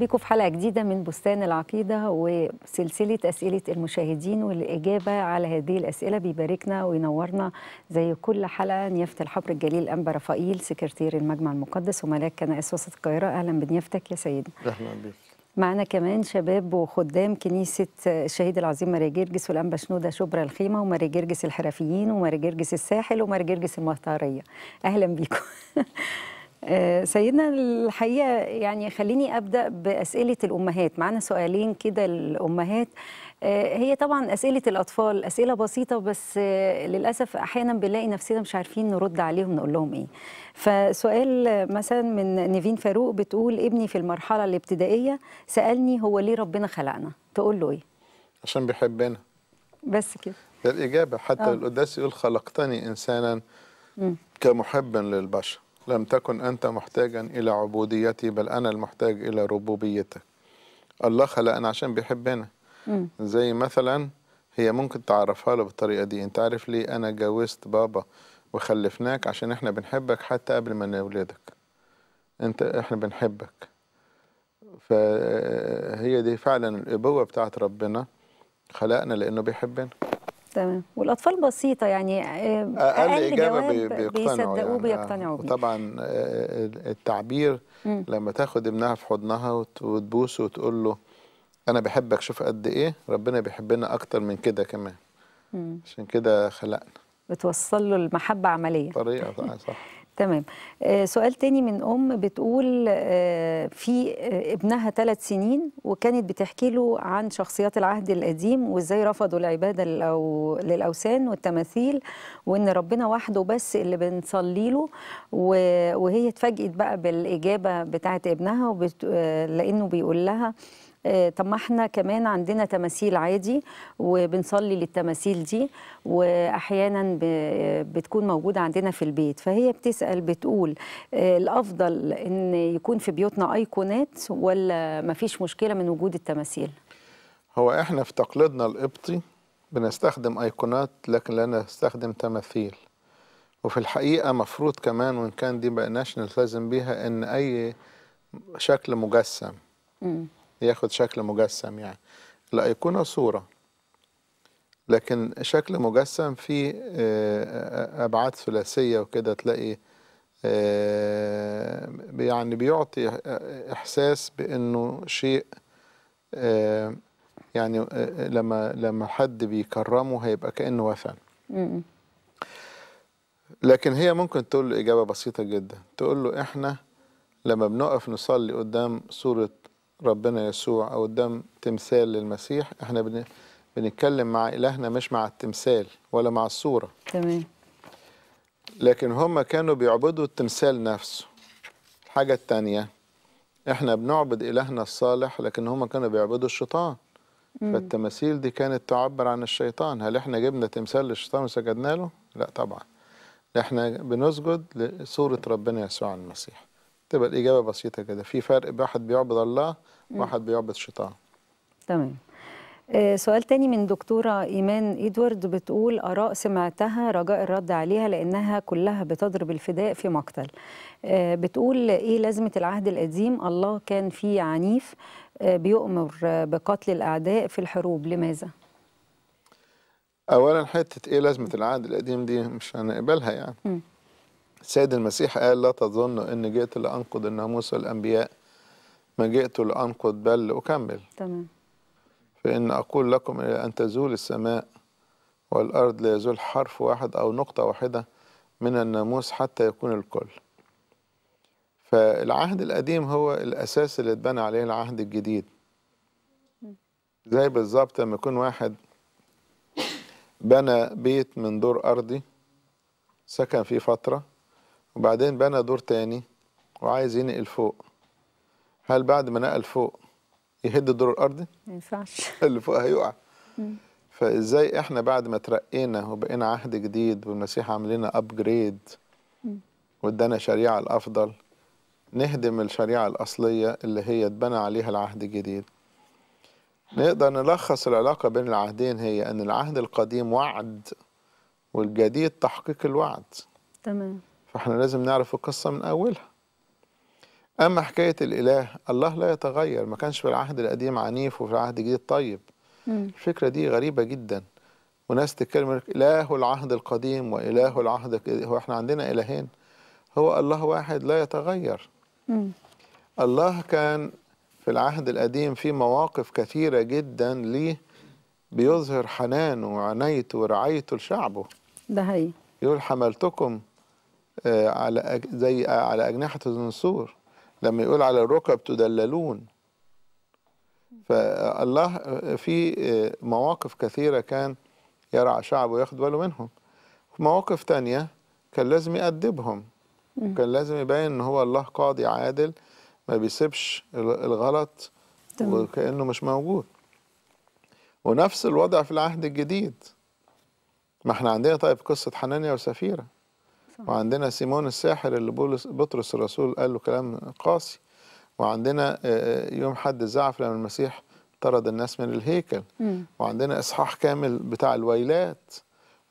بيكم في حلقه جديده من بستان العقيده وسلسله اسئله المشاهدين والاجابه على هذه الاسئله بيباركنا وينورنا زي كل حلقه نيافه الحبر الجليل انبا رفائيل سكرتير المجمع المقدس وملاك كنائس وسط القاهره اهلا بنيافتك يا سيدنا اهلا بيك. معنا كمان شباب وخدام كنيسة الشهيد العظيم ماري جرجس والأنبا شنودة شبرا الخيمة وماري جرجس الحرفيين وماري جرجس الساحل وماري جرجس المطارية أهلا بيكم آه، سيدنا الحقيقه يعني خليني ابدا باسئله الامهات معانا سؤالين كده الامهات آه، هي طبعا اسئله الاطفال اسئله بسيطه بس آه، للاسف احيانا بنلاقي نفسنا مش عارفين نرد عليهم نقول لهم ايه فسؤال مثلا من نيفين فاروق بتقول ابني في المرحله الابتدائيه سالني هو ليه ربنا خلقنا تقول له ايه عشان بيحبنا بس كده ده الاجابه حتى آه. القداس يقول خلقتني انسانا كمحبا للبشر لم تكن أنت محتاجا إلى عبوديتي بل أنا المحتاج إلى ربوبيتك الله خلقنا عشان بيحبنا مم. زي مثلا هي ممكن تعرفها له بالطريقة دي أنت عارف ليه أنا جوزت بابا وخلفناك عشان إحنا بنحبك حتى قبل ما نولدك أنت إحنا بنحبك فهي دي فعلا الأبوة بتاعت ربنا خلقنا لأنه بيحبنا تمام والاطفال بسيطه يعني آه، اقل, أقل اجابه بيقتنعوا يعني آه، بيقتنعوا بيه طبعا آه، التعبير مم. لما تاخد ابنها في حضنها وتبوسه وتقول له انا بحبك شوف قد ايه ربنا بيحبنا اكتر من كده كمان مم. عشان كده خلقنا بتوصل له المحبه عمليه طريقه صح تمام آه، سؤال تاني من ام بتقول آه، في آه، ابنها ثلاث سنين وكانت بتحكي له عن شخصيات العهد القديم وازاي رفضوا العباده للاوثان والتماثيل وان ربنا وحده بس اللي بنصلي له وهي اتفاجئت بقى بالاجابه بتاعت ابنها لانه بيقول لها آه، طب ما احنا كمان عندنا تماثيل عادي وبنصلي للتماثيل دي واحيانا بتكون موجوده عندنا في البيت فهي بتسال بتقول آه، الافضل ان يكون في بيوتنا ايقونات ولا ما فيش مشكله من وجود التماثيل هو احنا في تقليدنا القبطي بنستخدم ايقونات لكن لا نستخدم تماثيل وفي الحقيقه مفروض كمان وان كان دي بقناش نلتزم بيها ان اي شكل مجسم م. ياخد شكل مجسم يعني الأيقونة صورة لكن شكل مجسم فيه آه، آه، أبعاد ثلاثية وكده تلاقي آه، يعني بيعطي إحساس بأنه شيء يعني لما لما حد بيكرمه هيبقى كأنه وثن لكن هي ممكن تقول له إجابة بسيطة جدا تقول له إحنا لما بنقف نصلي قدام صورة ربنا يسوع أو قدام تمثال للمسيح احنا بنتكلم مع إلهنا مش مع التمثال ولا مع الصورة تمام لكن هم كانوا بيعبدوا التمثال نفسه الحاجة التانية احنا بنعبد إلهنا الصالح لكن هم كانوا بيعبدوا الشيطان فالتماثيل دي كانت تعبر عن الشيطان هل احنا جبنا تمثال للشيطان وسجدنا له؟ لا طبعا احنا بنسجد لصورة ربنا يسوع المسيح تبقى الإجابة بسيطة كده في فرق واحد بيعبد الله واحد بيعبد الشيطان تمام آه، سؤال تاني من دكتورة إيمان إدوارد بتقول آراء سمعتها رجاء الرد عليها لأنها كلها بتضرب الفداء في مقتل آه، بتقول إيه لازمة العهد القديم الله كان فيه عنيف آه، بيؤمر بقتل الأعداء في الحروب لماذا؟ أولا حتة إيه لازمة العهد القديم دي مش هنقبلها يعني م. السيد المسيح قال لا تظن أن جئت لأنقض الناموس والأنبياء ما جئت لأنقض بل أكمل تمام فإن أقول لكم إلى أن تزول السماء والأرض لا يزول حرف واحد أو نقطة واحدة من الناموس حتى يكون الكل فالعهد القديم هو الأساس اللي اتبنى عليه العهد الجديد زي بالظبط لما يكون واحد بنى بيت من دور أرضي سكن فيه فترة وبعدين بنى دور تاني وعايز ينقل فوق هل بعد ما نقل فوق يهد الدور الارضي؟ ما ينفعش اللي فوق هيقع فازاي احنا بعد ما ترقينا وبقينا عهد جديد والمسيح عامل لنا ابجريد وادانا شريعه الافضل نهدم الشريعه الاصليه اللي هي اتبنى عليها العهد الجديد نقدر نلخص العلاقه بين العهدين هي ان العهد القديم وعد والجديد تحقيق الوعد تمام فاحنا لازم نعرف القصة من أولها أما حكاية الإله الله لا يتغير ما كانش في العهد القديم عنيف وفي العهد الجديد طيب مم. الفكرة دي غريبة جدا وناس تتكلم إله العهد القديم وإله العهد هو احنا عندنا إلهين هو الله واحد لا يتغير مم. الله كان في العهد القديم في مواقف كثيرة جدا ليه بيظهر حنانه وعنايته ورعايته لشعبه ده هي يقول حملتكم آه، على زي آه، على أجنحة النسور لما يقول على الركب تدللون فالله آه، في مواقف كثيرة كان يرعى شعبه وياخد باله منهم في مواقف تانية كان لازم يأدبهم كان لازم يبين ان هو الله قاضي عادل ما بيسيبش الغلط وكأنه مش موجود ونفس الوضع في العهد الجديد ما احنا عندنا طيب قصة حنانيا وسفيرة وعندنا سيمون الساحر اللي بولس بطرس الرسول قال له كلام قاسي وعندنا آه، آه، يوم حد الزعف لما المسيح طرد الناس من الهيكل مم. وعندنا إصحاح كامل بتاع الويلات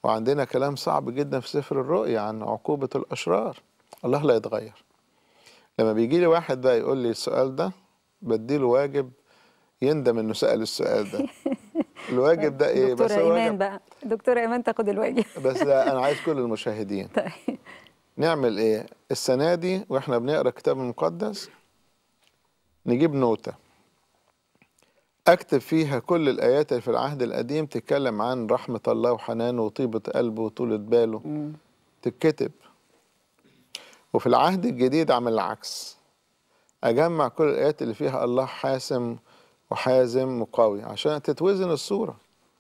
وعندنا كلام صعب جدا في سفر الرؤيا عن عقوبة الأشرار الله لا يتغير لما بيجي لي واحد بقى يقول لي السؤال ده بديله واجب يندم انه سأل السؤال ده الواجب ده ايه بس دكتوره ايمان بقى دكتوره ايمان تاخد الواجب بس انا عايز كل المشاهدين طيب نعمل ايه السنه دي واحنا بنقرا الكتاب المقدس نجيب نوته اكتب فيها كل الايات اللي في العهد القديم تتكلم عن رحمه الله وحنانه وطيبه قلبه وطولة باله م. تتكتب وفي العهد الجديد اعمل العكس اجمع كل الايات اللي فيها الله حاسم وحازم وقوي عشان تتوزن الصوره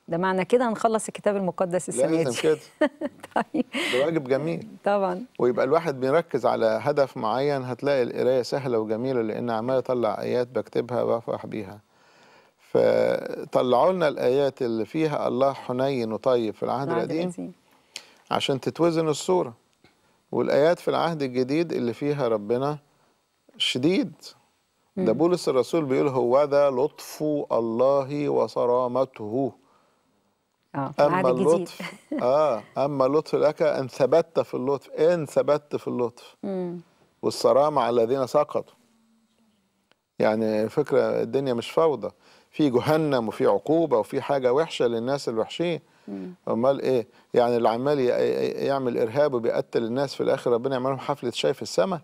ده معنى كده هنخلص الكتاب المقدس السنه دي لازم كده طيب ده واجب جميل طبعا ويبقى الواحد بيركز على هدف معين هتلاقي القرايه سهله وجميله لان عمال اطلع ايات بكتبها بفرح بيها فطلعوا لنا الايات اللي فيها الله حنين وطيب في العهد القديم عشان تتوزن الصوره والايات في العهد الجديد اللي فيها ربنا شديد ده بولس الرسول بيقول هو ده لطف الله وصرامته آه. اما اللطف اه اما اللطف لك ان ثبت في اللطف ان ثبت في اللطف والصرامه على الذين سقطوا يعني فكره الدنيا مش فوضى في جهنم وفي عقوبه وفي حاجه وحشه للناس الوحشين امال ايه يعني اللي عمال يعمل ارهاب وبيقتل الناس في الاخر ربنا يعمل لهم حفله شاي في السماء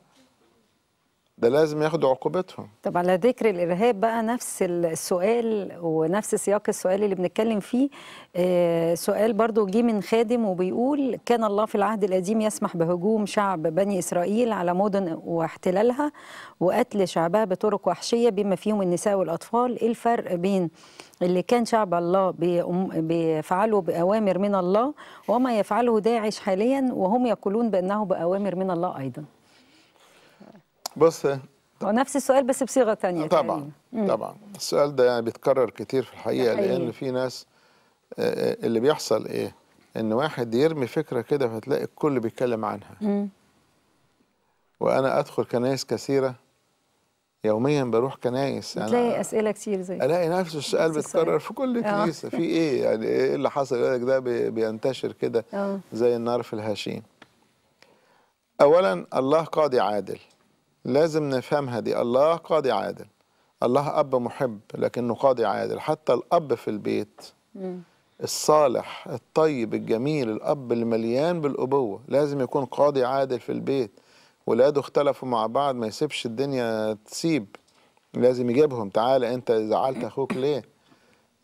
ده لازم ياخدوا عقوبتهم طب على ذكر الارهاب بقى نفس السؤال ونفس سياق السؤال اللي بنتكلم فيه آه، سؤال برضو جه من خادم وبيقول كان الله في العهد القديم يسمح بهجوم شعب بني اسرائيل على مدن واحتلالها وقتل شعبها بطرق وحشيه بما فيهم النساء والاطفال ايه الفرق بين اللي كان شعب الله بيفعله باوامر من الله وما يفعله داعش حاليا وهم يقولون بانه باوامر من الله ايضا بص إيه. هو نفس السؤال بس بصيغه ثانيه طبعا يعني. طبعا السؤال ده يعني بيتكرر كتير في الحقيقه لان في ناس آه، آه، اللي بيحصل ايه ان واحد يرمي فكره كده فتلاقي الكل بيتكلم عنها مم. وانا ادخل كنايس كثيره يوميا بروح كنايس انا تلاقي اسئله كتير زي الاقي نفس السؤال بيتكرر في كل آه. كنيسه في ايه يعني ايه اللي حصل لك ده بينتشر كده زي النار في الهشيم اولا الله قاضي عادل لازم نفهمها دي الله قاضي عادل الله أب محب لكنه قاضي عادل حتى الأب في البيت الصالح الطيب الجميل الأب المليان بالأبوة لازم يكون قاضي عادل في البيت ولاده اختلفوا مع بعض ما يسيبش الدنيا تسيب لازم يجيبهم تعالى انت زعلت اخوك ليه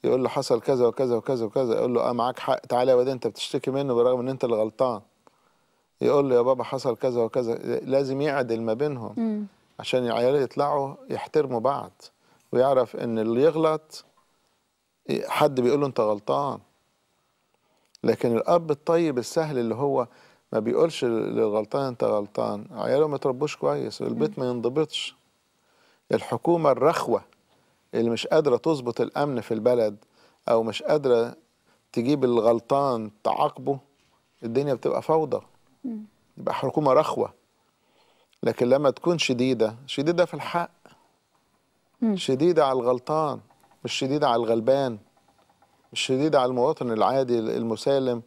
يقول له حصل كذا وكذا وكذا وكذا يقول له اه معاك حق تعالى يا واد انت بتشتكي منه برغم ان انت اللي غلطان يقول له يا بابا حصل كذا وكذا لازم يعدل ما بينهم م. عشان العيال يطلعوا يحترموا بعض ويعرف ان اللي يغلط إيه، حد بيقول له انت غلطان لكن الاب الطيب السهل اللي هو ما بيقولش للغلطان انت غلطان عياله ما تربوش كويس البيت ما ينضبطش الحكومه الرخوه اللي مش قادره تظبط الامن في البلد او مش قادره تجيب الغلطان تعاقبه الدنيا بتبقى فوضى يبقى حكومه رخوه لكن لما تكون شديده شديده في الحق شديده على الغلطان مش شديده على الغلبان مش شديده على المواطن العادي المسالم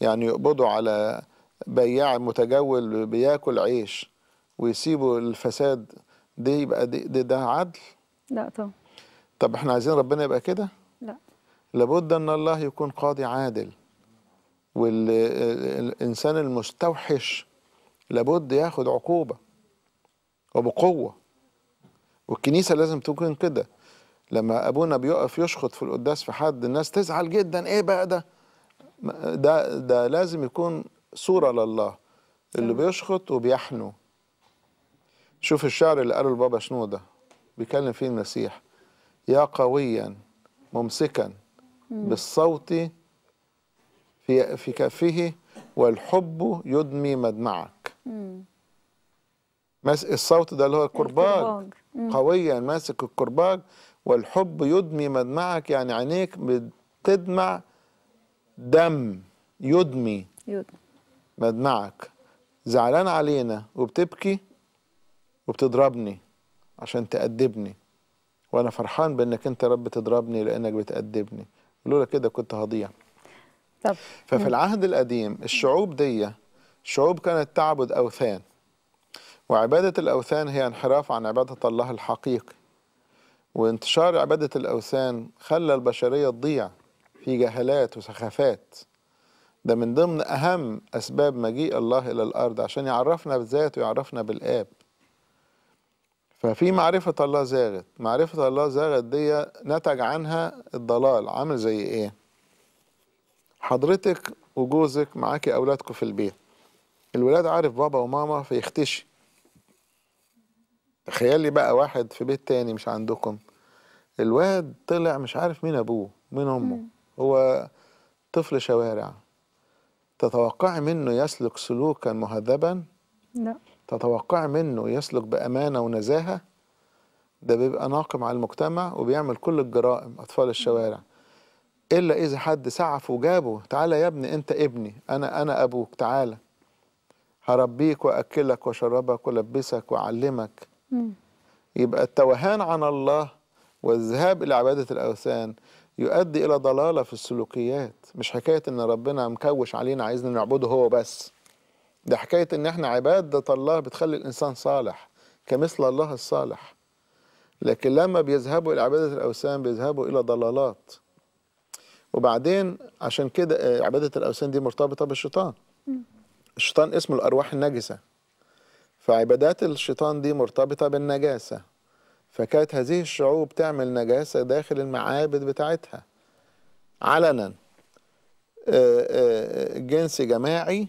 يعني يقبضوا على بياع متجول بياكل عيش ويسيبوا الفساد دي يبقى دي, دي ده عدل؟ لا طبعا طب احنا عايزين ربنا يبقى كده؟ لا لابد ان الله يكون قاضي عادل والإنسان المستوحش لابد ياخد عقوبة وبقوة والكنيسة لازم تكون كده لما أبونا بيقف يشخط في القداس في حد الناس تزعل جدا إيه بقى ده ده ده لازم يكون صورة لله اللي بيشخط وبيحنو شوف الشعر اللي قاله البابا شنو ده بيكلم فيه المسيح يا قويا ممسكا بالصوت في في كفه والحب يدمي مدمعك ماسك الصوت ده اللي هو الكرباج قويا ماسك الكرباج والحب يدمي مدمعك يعني عينيك بتدمع دم يدمي يدمي مدمعك زعلان علينا وبتبكي وبتضربني عشان تأدبني وانا فرحان بانك انت يا رب تضربني لانك بتأدبني لولا كده كنت هضيع طب. ففي العهد القديم الشعوب دي شعوب كانت تعبد أوثان وعبادة الأوثان هي انحراف عن عبادة الله الحقيقي وانتشار عبادة الأوثان خلى البشرية تضيع في جهلات وسخافات ده من ضمن أهم أسباب مجيء الله إلى الأرض عشان يعرفنا بذاته ويعرفنا بالآب ففي معرفة الله زاغت معرفة الله زاغت دي نتج عنها الضلال عامل زي إيه حضرتك وجوزك معاكي اولادكم في البيت الولاد عارف بابا وماما فيختشي تخيلي بقى واحد في بيت تاني مش عندكم الواد طلع مش عارف مين ابوه مين امه م. هو طفل شوارع تتوقعي منه يسلك سلوكا مهذبا لا تتوقعي منه يسلك بامانه ونزاهه ده بيبقى ناقم على المجتمع وبيعمل كل الجرائم اطفال الشوارع إلا إذا حد سعف وجابه تعالى يا ابني أنت ابني أنا أنا أبوك تعالى هربيك وأكلك واشربك ولبسك وأعلمك يبقى التوهان عن الله والذهاب إلى عبادة الأوثان يؤدي إلى ضلالة في السلوكيات مش حكاية إن ربنا مكوش علينا عايزنا نعبده هو بس ده حكاية إن إحنا عبادة الله بتخلي الإنسان صالح كمثل الله الصالح لكن لما بيذهبوا إلى عبادة الأوثان بيذهبوا إلى ضلالات وبعدين عشان كده آه، عباده الاوثان دي مرتبطه بالشيطان الشيطان اسمه الارواح النجسه فعبادات الشيطان دي مرتبطه بالنجاسه فكانت هذه الشعوب تعمل نجاسه داخل المعابد بتاعتها علنا آه، آه، جنس جماعي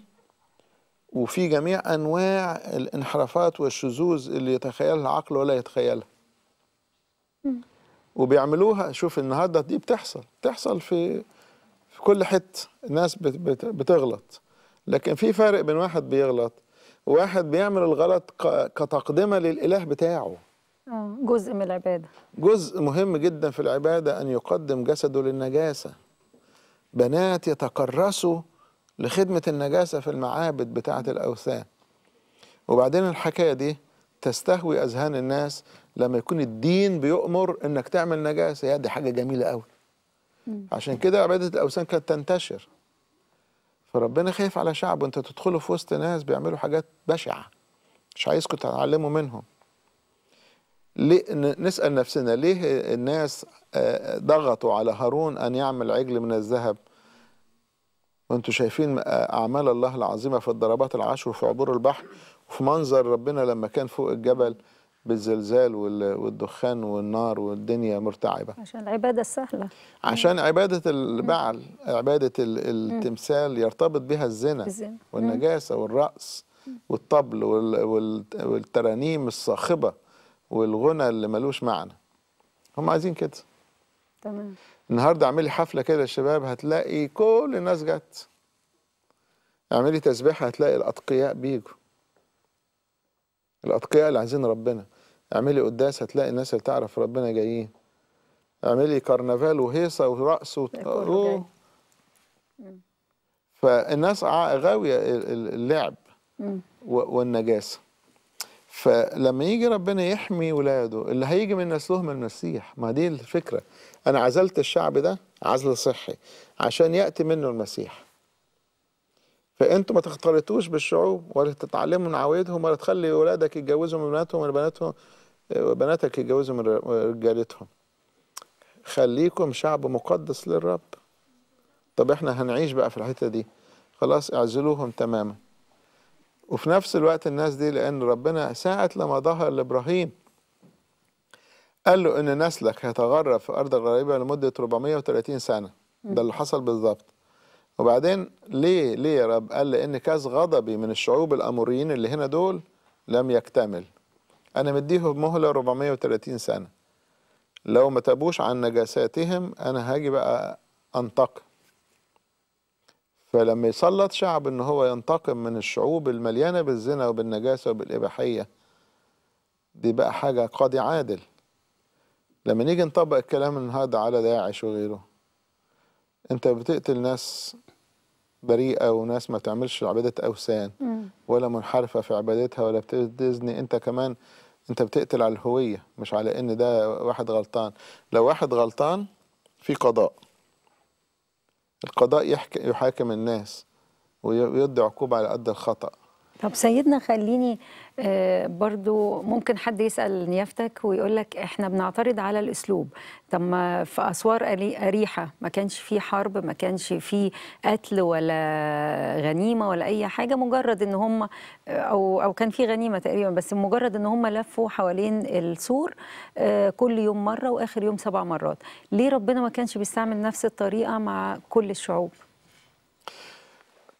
وفي جميع انواع الانحرافات والشذوذ اللي يتخيلها العقل ولا يتخيلها وبيعملوها شوف النهارده دي بتحصل بتحصل في في كل حته الناس بتغلط لكن في فرق بين واحد بيغلط وواحد بيعمل الغلط كتقدمه للاله بتاعه آه، جزء من العباده جزء مهم جدا في العباده ان يقدم جسده للنجاسه بنات يتكرسوا لخدمه النجاسه في المعابد بتاعه الاوثان وبعدين الحكايه دي تستهوي اذهان الناس لما يكون الدين بيؤمر انك تعمل نجاسه يا دي حاجه جميله قوي عشان كده عباده الاوثان كانت تنتشر فربنا خايف على شعبه انت تدخله في وسط ناس بيعملوا حاجات بشعه مش عايزكم تتعلموا منهم ليه نسال نفسنا ليه الناس آه، ضغطوا على هارون ان يعمل عجل من الذهب وانتوا شايفين آه، اعمال الله العظيمه في الضربات العشر وفي عبور البحر وفي منظر ربنا لما كان فوق الجبل بالزلزال والدخان والنار والدنيا مرتعبة عشان العبادة السهلة عشان عبادة البعل عبادة التمثال يرتبط بها الزنا والنجاسة والرأس والطبل والترانيم الصاخبة والغنى اللي ملوش معنى هم عايزين كده تمام النهارده اعملي حفله كده الشباب هتلاقي كل الناس جت اعملي تسبيحه هتلاقي الاتقياء بيجوا الاتقياء اللي عايزين ربنا اعملي قداس هتلاقي الناس اللي تعرف ربنا جايين اعملي كرنفال وهيصه ورقص و... فالناس غاويه اللعب والنجاسه فلما يجي ربنا يحمي ولاده اللي هيجي من نسلهم المسيح ما دي الفكره انا عزلت الشعب ده عزل صحي عشان ياتي منه المسيح فانتوا ما تختلطوش بالشعوب ولا تتعلموا من عوايدهم ولا تخلي ولادك يتجوزوا من بناتهم ولا بناتهم وبناتك يتجوزوا من رجالتهم خليكم شعب مقدس للرب طب احنا هنعيش بقى في الحته دي خلاص اعزلوهم تماما وفي نفس الوقت الناس دي لان ربنا ساعه لما ظهر لابراهيم قال له ان نسلك هيتغرب في ارض الغريبه لمده 430 سنه ده اللي حصل بالظبط وبعدين ليه ليه يا رب قال لان كاس غضبي من الشعوب الاموريين اللي هنا دول لم يكتمل أنا مديهم مهلة 430 سنة لو ما تابوش عن نجاساتهم أنا هاجي بقى أنتقم فلما يسلط شعب إن هو ينتقم من الشعوب المليانة بالزنا وبالنجاسة وبالإباحية دي بقى حاجة قاضي عادل لما نيجي نطبق الكلام النهارده على داعش وغيره انت بتقتل ناس بريئة وناس ما تعملش عبادة أوثان ولا منحرفة في عبادتها ولا بتزني أنت كمان انت بتقتل على الهويه مش على ان ده واحد غلطان لو واحد غلطان في قضاء القضاء يحكي يحاكم الناس ويدي عقوبه على قد الخطا طب سيدنا خليني آه، برضو ممكن حد يسأل نيافتك ويقول لك احنا بنعترض على الأسلوب طب ما في أسوار أريحة ما كانش في حرب ما كانش في قتل ولا غنيمة ولا أي حاجة مجرد إن هم أو أو كان في غنيمة تقريبا بس مجرد إن هم لفوا حوالين السور آه، كل يوم مرة وآخر يوم سبع مرات ليه ربنا ما كانش بيستعمل نفس الطريقة مع كل الشعوب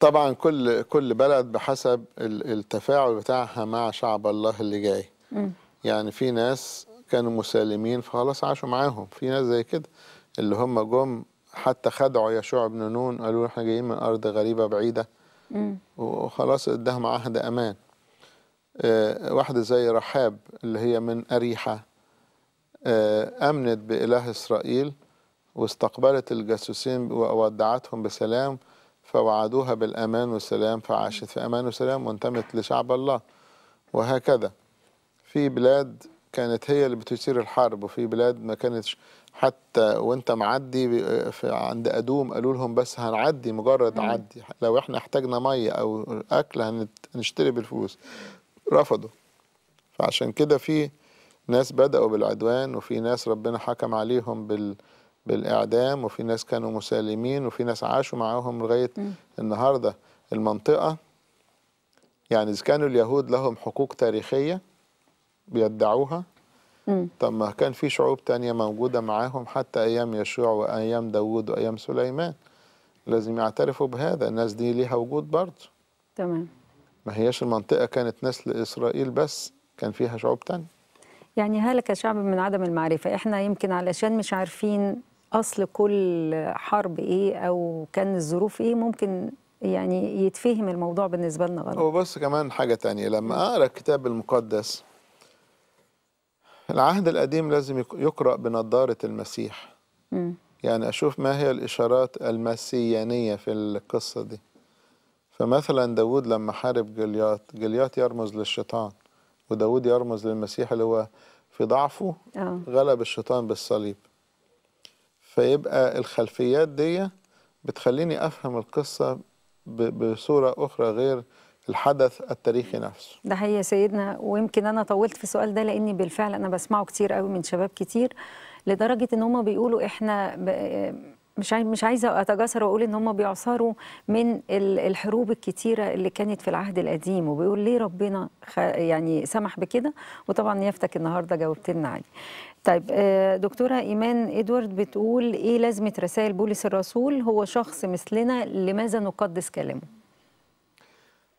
طبعا كل كل بلد بحسب التفاعل بتاعها مع شعب الله اللي جاي م. يعني في ناس كانوا مسالمين فخلاص عاشوا معاهم في ناس زي كده اللي هم جم حتى خدعوا يشوع بن نون قالوا احنا جايين من ارض غريبه بعيده م. وخلاص اداهم عهد امان آه، واحده زي رحاب اللي هي من اريحه آه، امنت باله اسرائيل واستقبلت الجاسوسين وودعتهم بسلام فوعدوها بالأمان والسلام فعاشت في أمان وسلام وانتمت لشعب الله وهكذا في بلاد كانت هي اللي بتثير الحرب وفي بلاد ما كانتش حتى وانت معدي عند أدوم قالوا لهم بس هنعدي مجرد عدي لو احنا احتاجنا مية أو أكل هنشتري بالفلوس رفضوا فعشان كده في ناس بدأوا بالعدوان وفي ناس ربنا حكم عليهم بال بالاعدام وفي ناس كانوا مسالمين وفي ناس عاشوا معاهم لغايه النهارده المنطقه يعني اذا كانوا اليهود لهم حقوق تاريخيه بيدعوها طب ما كان في شعوب تانية موجوده معاهم حتى ايام يشوع وايام داوود وايام سليمان لازم يعترفوا بهذا الناس دي ليها وجود برضه تمام ما هياش المنطقه كانت ناس لاسرائيل بس كان فيها شعوب تانية يعني هلك شعب من عدم المعرفة إحنا يمكن علشان مش عارفين اصل كل حرب ايه او كان الظروف ايه ممكن يعني يتفهم الموضوع بالنسبه لنا غلط هو بص كمان حاجه تانية لما اقرا الكتاب المقدس العهد القديم لازم يقرا بنظاره المسيح م. يعني اشوف ما هي الاشارات المسيانيه في القصه دي فمثلا داود لما حارب جليات جليات يرمز للشيطان وداود يرمز للمسيح اللي هو في ضعفه آه. غلب الشيطان بالصليب فيبقى الخلفيات دي بتخليني أفهم القصة بصورة أخرى غير الحدث التاريخي نفسه ده هي سيدنا ويمكن أنا طولت في السؤال ده لأني بالفعل أنا بسمعه كتير قوي من شباب كتير لدرجة إن هم بيقولوا إحنا ب... مش مش عايزه اتجاسر واقول ان هم بيعصروا من الحروب الكتيره اللي كانت في العهد القديم وبيقول ليه ربنا يعني سمح بكده وطبعا يفتك النهارده جاوبت لنا عليه طيب آه، دكتوره ايمان ادوارد بتقول ايه لازمه رسائل بولس الرسول هو شخص مثلنا لماذا نقدس كلامه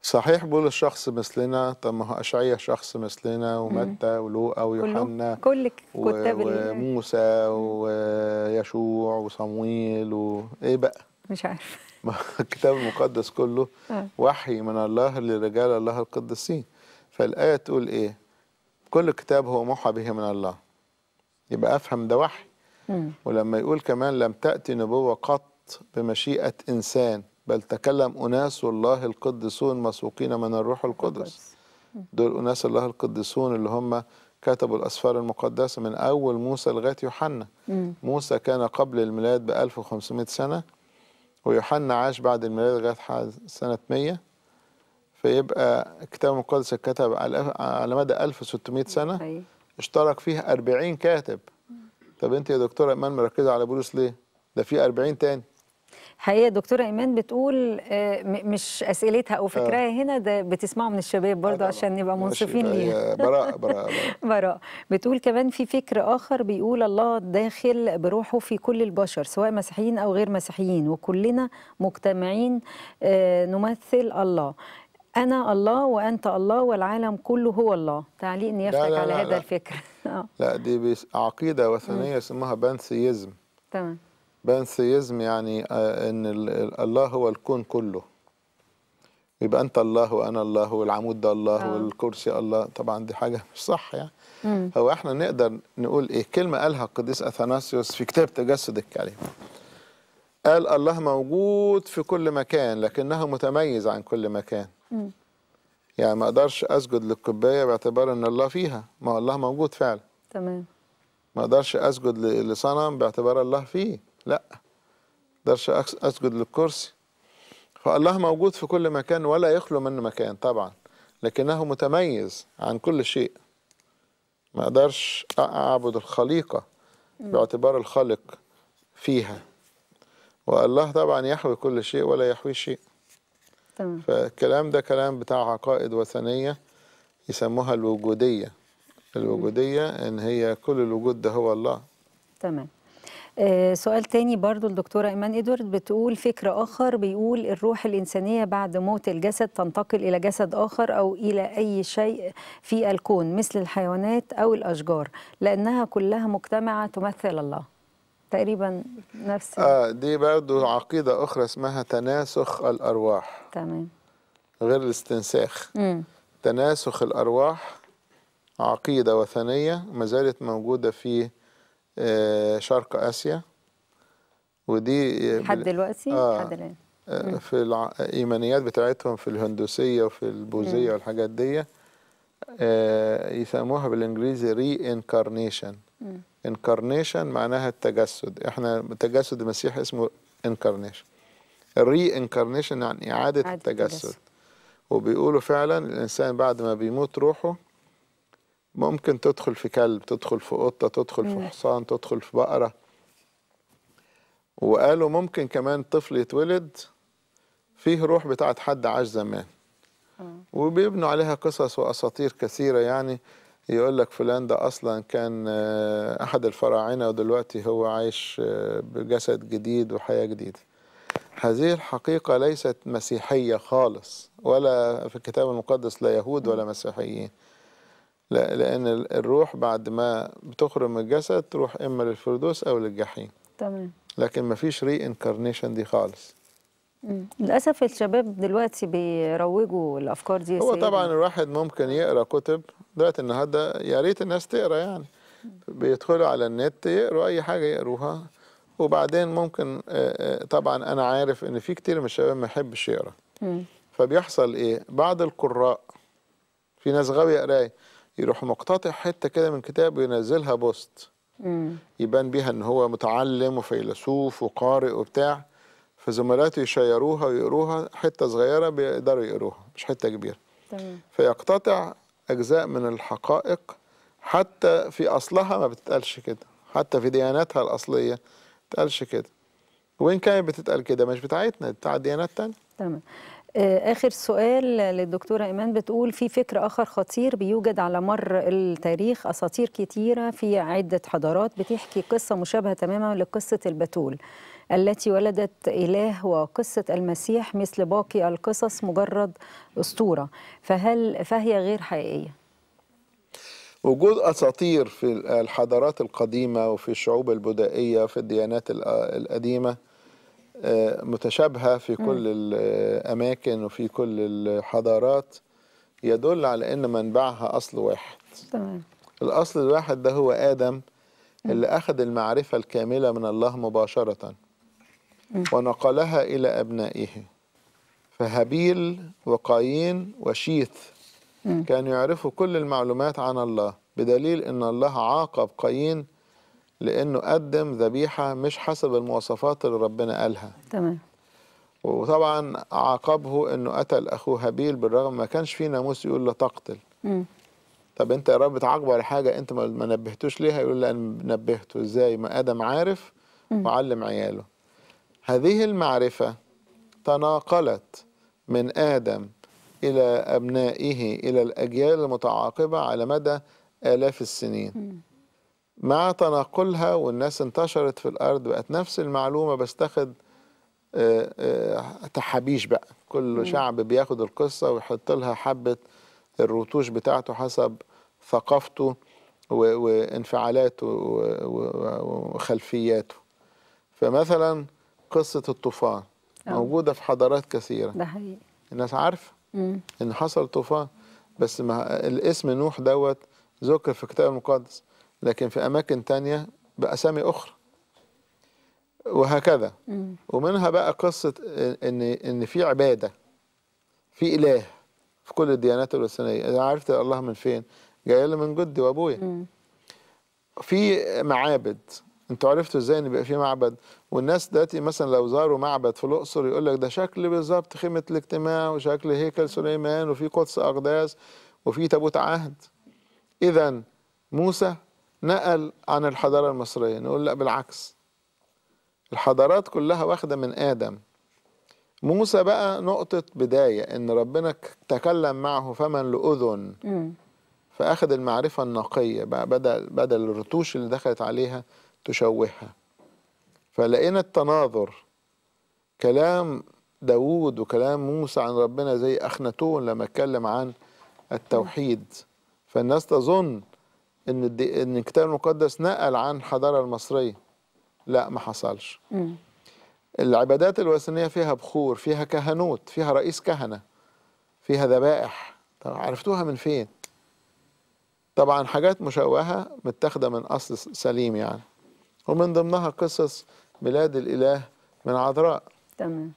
صحيح بولس شخص مثلنا طب ما هو اشعيا شخص مثلنا ومتى ولوقا ويوحنا كل كتاب وموسى ويشوع وصمويل وايه بقى مش عارف الكتاب المقدس كله آه. وحي من الله لرجال الله القديسين فالايه تقول ايه كل كتاب هو موحى به من الله يبقى افهم ده وحي ولما يقول كمان لم تاتي نبوه قط بمشيئه انسان بل تكلم اناس الله القدسون مسوقين من الروح القدس دول اناس الله القدسون اللي هم كتبوا الاسفار المقدسه من اول موسى لغايه يوحنا موسى كان قبل الميلاد ب 1500 سنه ويوحنا عاش بعد الميلاد لغايه سنه 100 فيبقى الكتاب المقدس اتكتب على على مدى 1600 سنه اشترك فيها 40 كاتب طب انت يا دكتوره ايمان مركزه على بولس ليه ده في 40 تاني حقيقه دكتوره ايمان بتقول آه، مش اسئلتها او فكرها آه. هنا ده بتسمعه من الشباب برضه آه، عشان نبقى منصفين ليها براء براء براء بتقول كمان في فكر اخر بيقول الله داخل بروحه في كل البشر سواء مسيحيين او غير مسيحيين وكلنا مجتمعين آه، نمثل الله أنا الله وأنت الله والعالم كله هو الله تعليق نيافتك على لا هذا لا. الفكر آه. لا دي عقيدة وثنية اسمها بانثيزم تمام بانثيزم يعني آه، ان الله هو الكون كله يبقى انت الله وانا الله والعمود ده الله آه. والكرسي الله طبعا دي حاجه مش صح يعني مم. هو احنا نقدر نقول ايه كلمه قالها القديس اثناسيوس في كتاب تجسد الكلمه قال الله موجود في كل مكان لكنه متميز عن كل مكان م. يعني ما اقدرش اسجد للكوبايه باعتبار ان الله فيها ما هو الله موجود فعلا تمام ما اقدرش اسجد لصنم باعتبار الله فيه لا ما اقدرش اسجد للكرسي فالله موجود في كل مكان ولا يخلو منه مكان طبعا لكنه متميز عن كل شيء ما اقدرش اعبد الخليقه باعتبار الخالق فيها والله طبعا يحوي كل شيء ولا يحوي شيء تمام. فالكلام ده كلام بتاع عقائد وثنية يسموها الوجودية الوجودية إن هي كل الوجود ده هو الله تمام آه سؤال تاني برضو الدكتورة إيمان إدوارد بتقول فكر آخر بيقول الروح الإنسانية بعد موت الجسد تنتقل إلى جسد آخر أو إلى أي شيء في الكون مثل الحيوانات أو الأشجار لأنها كلها مجتمعة تمثل الله تقريبا نفس اه دي برضو عقيده اخرى اسمها تناسخ الارواح تمام غير الاستنساخ مم. تناسخ الارواح عقيده وثنيه ما زالت موجوده في آه، شرق اسيا ودي آه، لحد دلوقتي آه لحد الان آه، في الايمانيات بتاعتهم في الهندوسيه وفي البوذيه والحاجات دي آه يسموها بالانجليزي ري انكارنيشن انكارنيشن معناها التجسد احنا تجسد المسيح اسمه انكارنيشن الري انكارنيشن يعني اعاده التجسد وبيقولوا فعلا الانسان بعد ما بيموت روحه ممكن تدخل في كلب تدخل في قطه تدخل في حصان تدخل في بقره وقالوا ممكن كمان طفل يتولد فيه روح بتاعت حد عاش زمان آه. وبيبنوا عليها قصص واساطير كثيره يعني يقول لك فلان ده اصلا كان آه، احد الفراعنه ودلوقتي هو عايش آه، بجسد جديد وحياه جديده هذه الحقيقه ليست مسيحيه خالص ولا في الكتاب المقدس لا يهود ولا مسيحيين لا لان الروح بعد ما بتخرج من الجسد تروح اما للفردوس او للجحيم تمام لكن مفيش ري انكارنيشن دي خالص للاسف الشباب دلوقتي بيروجوا الافكار دي هو طبعا الواحد ممكن يقرا كتب دلوقتي النهارده يا ريت الناس تقرا يعني بيدخلوا على النت يقروا اي حاجه يقروها وبعدين ممكن آه، آه، طبعا انا عارف ان في كتير من الشباب ما يحبش يقرا فبيحصل ايه بعض القراء في ناس غاويه قرايه يروح مقتطع حته كده من كتاب وينزلها بوست يبان بيها ان هو متعلم وفيلسوف وقارئ وبتاع فزملاتي يشيروها ويقروها حته صغيره بيقدروا يقروها مش حته كبيره تمام فيقتطع اجزاء من الحقائق حتى في اصلها ما بتتقالش كده حتى في دياناتها الاصليه ما بتتقالش كده وان كانت بتتقال كده مش بتاعتنا بتاع ديانات تانية تمام آه، آخر سؤال للدكتورة إيمان بتقول في فكر آخر خطير بيوجد على مر التاريخ أساطير كتيرة في عدة حضارات بتحكي قصة مشابهة تماما لقصة البتول التي ولدت إله وقصة المسيح مثل باقي القصص مجرد أسطورة فهل فهي غير حقيقية؟ وجود أساطير في الحضارات القديمة وفي الشعوب البدائية في الديانات القديمة آه، متشابهة في كل الأماكن وفي كل الحضارات يدل على أن منبعها أصل واحد تمام. الأصل الواحد ده هو آدم اللي أخذ المعرفة الكاملة من الله مباشرة ونقلها إلى أبنائه فهابيل وقايين وشيث كانوا يعرفوا كل المعلومات عن الله بدليل أن الله عاقب قايين لأنه قدم ذبيحة مش حسب المواصفات اللي ربنا قالها تمام وطبعا عاقبه أنه قتل أخوه هابيل بالرغم ما كانش فيه ناموس يقول له تقتل طب انت يا رب تعاقبه على حاجه انت ما نبهتوش ليها يقول لا انا نبهته ازاي ما ادم عارف وعلم عياله هذه المعرفة تناقلت من آدم إلى أبنائه إلى الأجيال المتعاقبة على مدى آلاف السنين مع تناقلها والناس انتشرت في الأرض بقت نفس المعلومة بس تاخد آه، آه، تحابيش بقى كل شعب بياخد القصة ويحط لها حبة الرتوش بتاعته حسب ثقافته وانفعالاته وخلفياته فمثلا قصه الطوفان آه. موجوده في حضارات كثيره ده حقيقي الناس عارفه ان حصل طوفان بس ما الاسم نوح دوت ذكر في الكتاب المقدس لكن في اماكن تانية باسامي اخرى وهكذا مم. ومنها بقى قصه ان ان في عباده في اله في كل الديانات الوثنيه اذا عرفت الله من فين جاي من جدي وابويا في معابد انتوا عرفتوا ازاي ان بيبقى في معبد والناس دلوقتي مثلا لو زاروا معبد في الاقصر يقول لك ده شكل بالظبط خيمه الاجتماع وشكل هيكل سليمان وفي قدس اقداس وفي تابوت عهد اذا موسى نقل عن الحضاره المصريه نقول لا بالعكس الحضارات كلها واخده من ادم موسى بقى نقطة بداية إن ربنا تكلم معه فمن لأذن فأخذ المعرفة النقية بقى بدل بدل الرتوش اللي دخلت عليها تشوهها فلقينا التناظر كلام داوود وكلام موسى عن ربنا زي أخناتون لما اتكلم عن التوحيد فالناس تظن ان ان الكتاب المقدس نقل عن الحضاره المصريه لا ما حصلش مم. العبادات الوثنيه فيها بخور فيها كهنوت فيها رئيس كهنه فيها ذبائح طب عرفتوها من فين طبعا حاجات مشوهه متاخده من اصل سليم يعني ومن ضمنها قصص ميلاد الإله من عذراء تمام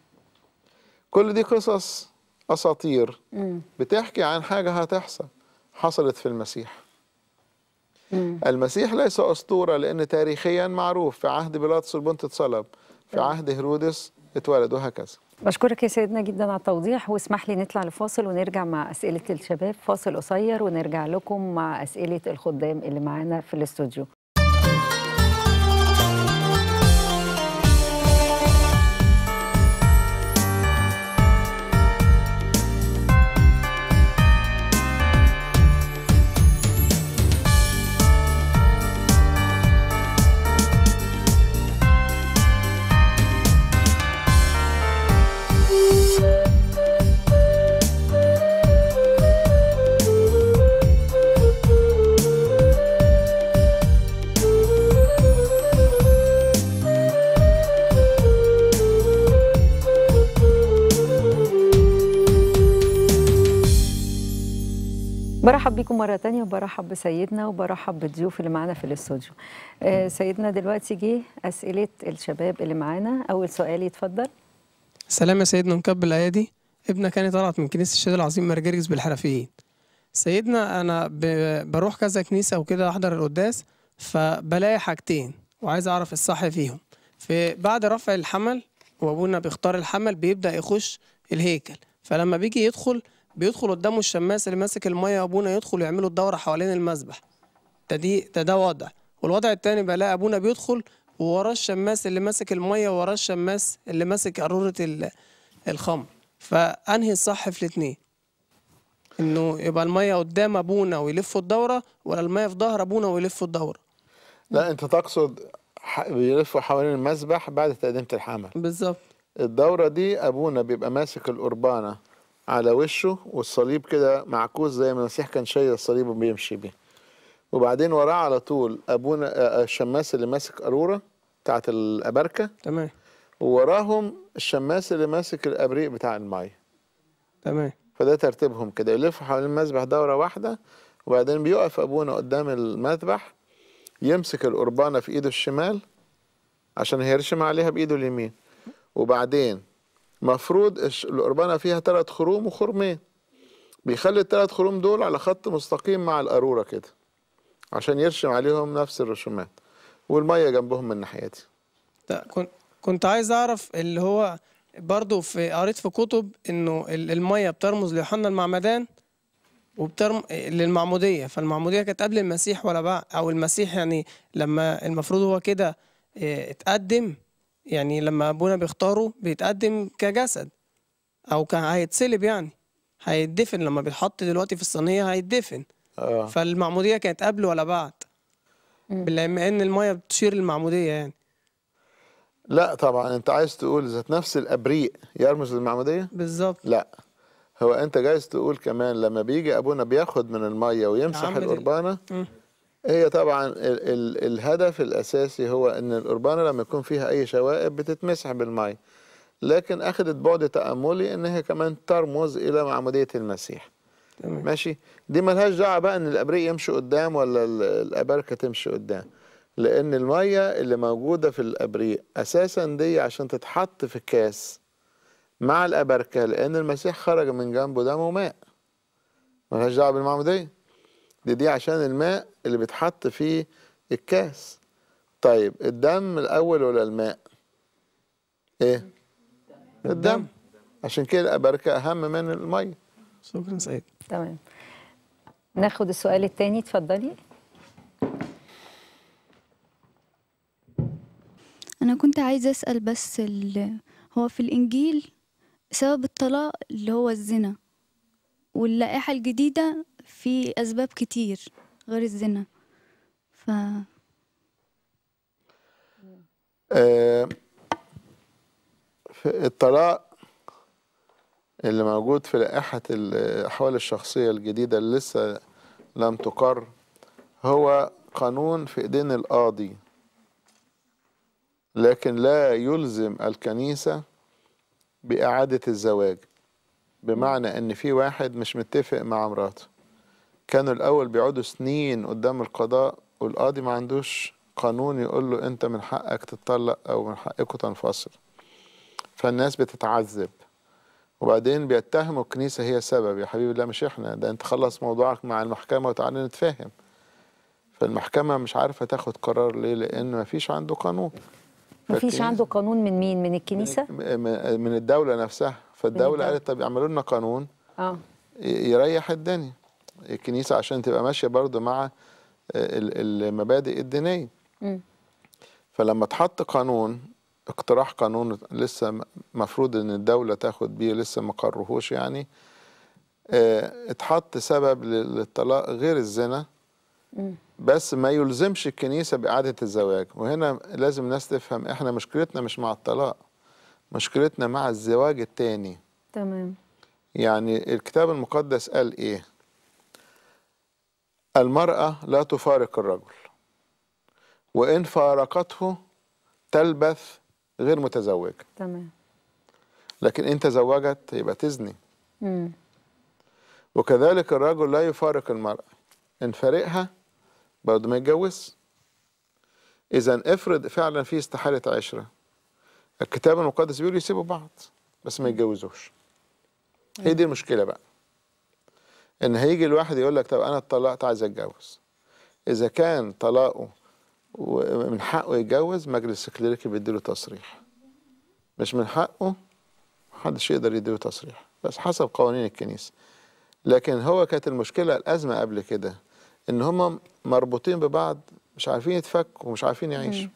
كل دي قصص أساطير مم. بتحكي عن حاجة هتحصل حصلت في المسيح مم. المسيح ليس أسطورة لأن تاريخيا معروف في عهد بيلاطس البنت اتصلب في عهد هيرودس اتولد وهكذا بشكرك يا سيدنا جدا على التوضيح واسمح لي نطلع لفاصل ونرجع مع أسئلة الشباب فاصل قصير ونرجع لكم مع أسئلة الخدام اللي معانا في الاستوديو مرة تانية وبرحب بسيدنا وبرحب بالضيوف اللي معانا في الاستوديو. آه، سيدنا دلوقتي جه أسئلة الشباب اللي معانا، أول سؤال يتفضل. سلام يا سيدنا مكب الأيادي، ابنة كانت طلعت من كنيسة الشهيد العظيم مرجرجس بالحرفيين. سيدنا أنا بروح كذا كنيسة وكده أحضر القداس فبلاقي حاجتين وعايز أعرف الصح فيهم. فبعد رفع الحمل وأبونا بيختار الحمل بيبدأ يخش الهيكل، فلما بيجي يدخل بيدخل قدامه الشماس اللي ماسك الميه ابونا يدخل يعملوا الدوره حوالين المسبح ده دي ده ده وضع والوضع بقى بلاقي ابونا بيدخل ووراه الشماس اللي ماسك الميه ووراه الشماس اللي ماسك قاروره الخمر فانهي الصح في الاثنين؟ انه يبقى الميه قدام ابونا ويلفوا الدوره ولا الميه في ظهر ابونا ويلفوا الدوره لا انت تقصد بيلفوا حوالين المسبح بعد تقدمه الحمل بالظبط الدوره دي ابونا بيبقى ماسك القربانه على وشه والصليب كده معكوس زي ما المسيح كان شايل الصليب وبيمشي بيه وبعدين وراه على طول ابونا آه، آه، الشماس اللي ماسك قاروره بتاعت الابركه تمام ووراهم الشماس اللي ماسك الابريق بتاع الميه تمام فده ترتيبهم كده يلفوا حوالين المذبح دوره واحده وبعدين بيقف ابونا قدام المذبح يمسك القربانه في ايده الشمال عشان هيرشم عليها بايده اليمين وبعدين مفروض القربانة فيها ثلاث خروم وخرمين بيخلي الثلاث خروم دول على خط مستقيم مع القارورة كده عشان يرشم عليهم نفس الرشومات والمية جنبهم من ناحيتي كنت عايز أعرف اللي هو برضو في قريت في كتب إنه المية بترمز ليوحنا المعمدان وبترم للمعمودية فالمعمودية كانت قبل المسيح ولا بعد أو المسيح يعني لما المفروض هو كده آه، اتقدم يعني لما ابونا بيختاره بيتقدم كجسد او كان هيتصلب يعني هيتدفن لما بيتحط دلوقتي في الصينيه هيتدفن آه. فالمعموديه كانت قبل ولا بعد بما ان الميه بتشير للمعموديه يعني لا طبعا انت عايز تقول ذات نفس الابريق يرمز للمعموديه بالظبط لا هو انت جايز تقول كمان لما بيجي ابونا بياخد من الميه ويمسح القربانه هي طبعا ال ال الهدف الاساسي هو ان القربانه لما يكون فيها اي شوائب بتتمسح بالماء لكن اخذت بعد تاملي ان هي كمان ترمز الى معموديه المسيح تمام. ماشي دي ملهاش دعوه بقى ان الابريق يمشي قدام ولا الاباركه تمشي قدام لان الميه اللي موجوده في الابريق اساسا دي عشان تتحط في الكاس مع الاباركه لان المسيح خرج من جنبه دم وماء ملهاش دعوه بالمعموديه دي دي عشان الماء اللي بيتحط فيه الكاس طيب الدم الاول ولا الماء ايه الدم, الدم. عشان كده الابركه اهم من الميه شكرا سعيد تمام ناخد السؤال الثاني اتفضلي انا كنت عايزه اسال بس هو في الانجيل سبب الطلاق اللي هو الزنا واللائحه الجديده في اسباب كتير غير الزنا ف آه، الطلاق اللي موجود في لائحة الأحوال الشخصية الجديدة اللي لسه لم تقر هو قانون في إيدين القاضي لكن لا يلزم الكنيسة بإعادة الزواج بمعنى إن في واحد مش متفق مع مراته كانوا الأول بيقعدوا سنين قدام القضاء والقاضي ما عندوش قانون يقول له أنت من حقك تتطلق أو من حقك تنفصل فالناس بتتعذب وبعدين بيتهموا الكنيسة هي السبب يا حبيبي لا مش احنا ده انت خلص موضوعك مع المحكمة وتعالى نتفاهم فالمحكمة مش عارفة تاخد قرار ليه لأن مفيش عنده قانون مفيش عنده قانون من مين من الكنيسة من الدولة نفسها فالدولة قالت طب اعملوا لنا قانون اه يريح الدنيا الكنيسه عشان تبقى ماشيه برضو مع آه، المبادئ الدينيه م. فلما اتحط قانون اقتراح قانون لسه مفروض ان الدوله تاخد بيه لسه ما قرهوش يعني آه، اتحط سبب للطلاق غير الزنا بس ما يلزمش الكنيسه باعاده الزواج وهنا لازم الناس تفهم احنا مشكلتنا مش مع الطلاق مشكلتنا مع الزواج التاني تمام يعني الكتاب المقدس قال ايه المرأة لا تفارق الرجل وإن فارقته تلبث غير متزوجة تمام لكن إن تزوجت يبقى تزني مم. وكذلك الرجل لا يفارق المرأة إن فارقها بعد ما يتجوز إذا افرض فعلا في استحالة عشرة الكتاب المقدس بيقول يسيبوا بعض بس ما يتجوزوش هي دي المشكلة بقى ان هيجي الواحد يقول لك طب انا اتطلقت عايز اتجوز اذا كان طلاقه من حقه يتجوز مجلس الكليريكي بيديله تصريح مش من حقه محدش يقدر يديله تصريح بس حسب قوانين الكنيسه لكن هو كانت المشكله الازمه قبل كده ان هم مربوطين ببعض مش عارفين يتفكوا ومش عارفين يعيشوا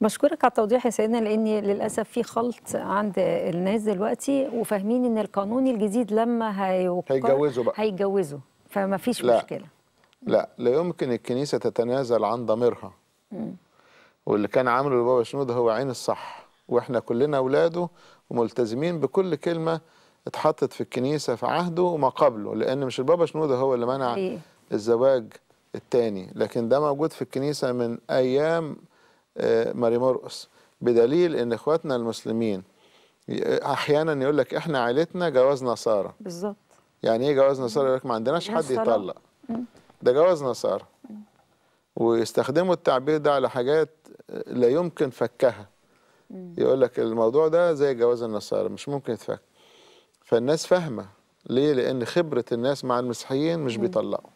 بشكرك على التوضيح يا سيدنا لان للاسف في خلط عند الناس دلوقتي وفاهمين ان القانون الجديد لما هيوقر هيتجوزوا بقى هيتجوزوا فما فيش لا. مشكله لا لا يمكن الكنيسه تتنازل عن ضميرها واللي كان عامله البابا شنودة هو عين الصح واحنا كلنا اولاده وملتزمين بكل كلمه اتحطت في الكنيسه في عهده وما قبله لان مش البابا شنودة هو اللي منع إيه؟ الزواج الثاني لكن ده موجود في الكنيسه من ايام آه، ماري مرقص بدليل ان اخواتنا المسلمين آه، احيانا يقول لك احنا عائلتنا جواز نصارى بالظبط يعني ايه جواز نصارى يقول لك ما عندناش حد يطلق ده جواز نصارى ويستخدموا التعبير ده على حاجات آه، لا يمكن فكها يقول لك الموضوع ده زي جواز النصارى مش ممكن يتفك فالناس فاهمه ليه لان خبره الناس مع المسيحيين مش بيطلقوا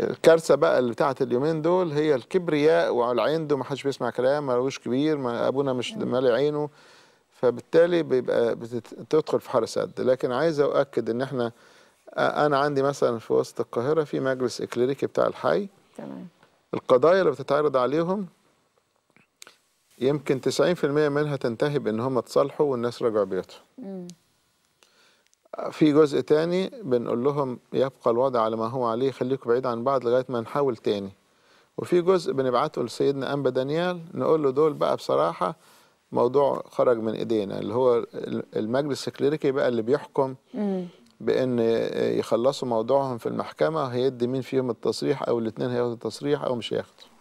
الكارثه بقى اللي بتاعت اليومين دول هي الكبرياء والعين ده ما حدش بيسمع كلام ملوش كبير ما ابونا مش مالي عينه فبالتالي بيبقى بتدخل في حاره سد لكن عايز اؤكد ان احنا انا عندي مثلا في وسط القاهره في مجلس اكليريكي بتاع الحي تمام القضايا اللي بتتعرض عليهم يمكن 90% منها تنتهي بان هم اتصالحوا والناس رجعوا بيوتهم في جزء تاني بنقول لهم يبقى الوضع على ما هو عليه خليكم بعيد عن بعض لغايه ما نحاول تاني وفي جزء بنبعته لسيدنا انبا دانيال نقول له دول بقى بصراحه موضوع خرج من ايدينا اللي هو المجلس الكليريكي بقى اللي بيحكم بان يخلصوا موضوعهم في المحكمه هيدي مين فيهم التصريح او الاثنين هياخدوا التصريح او مش هياخدوا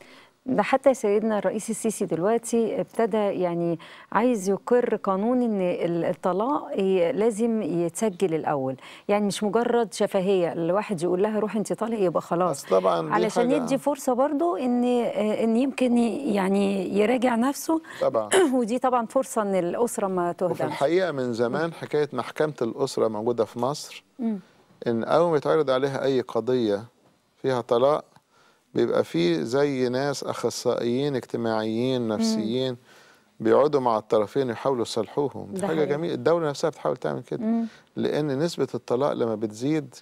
ده حتى سيدنا الرئيس السيسي دلوقتي ابتدى يعني عايز يقر قانون ان الطلاق لازم يتسجل الاول يعني مش مجرد شفهيه الواحد يقول لها روحي انت طالق يبقى خلاص طبعا علشان يدي فرصه برضو ان ان يمكن يعني يراجع نفسه طبعا ودي طبعا فرصه ان الاسره ما تهدمش وفي الحقيقه من زمان حكايه محكمه الاسره موجوده في مصر ان اول ما يتعرض عليها اي قضيه فيها طلاق بيبقى في زي ناس اخصائيين اجتماعيين نفسيين بيقعدوا مع الطرفين يحاولوا يصلحوهم دي حاجه جميله الدوله نفسها بتحاول تعمل كده مم. لان نسبه الطلاق لما بتزيد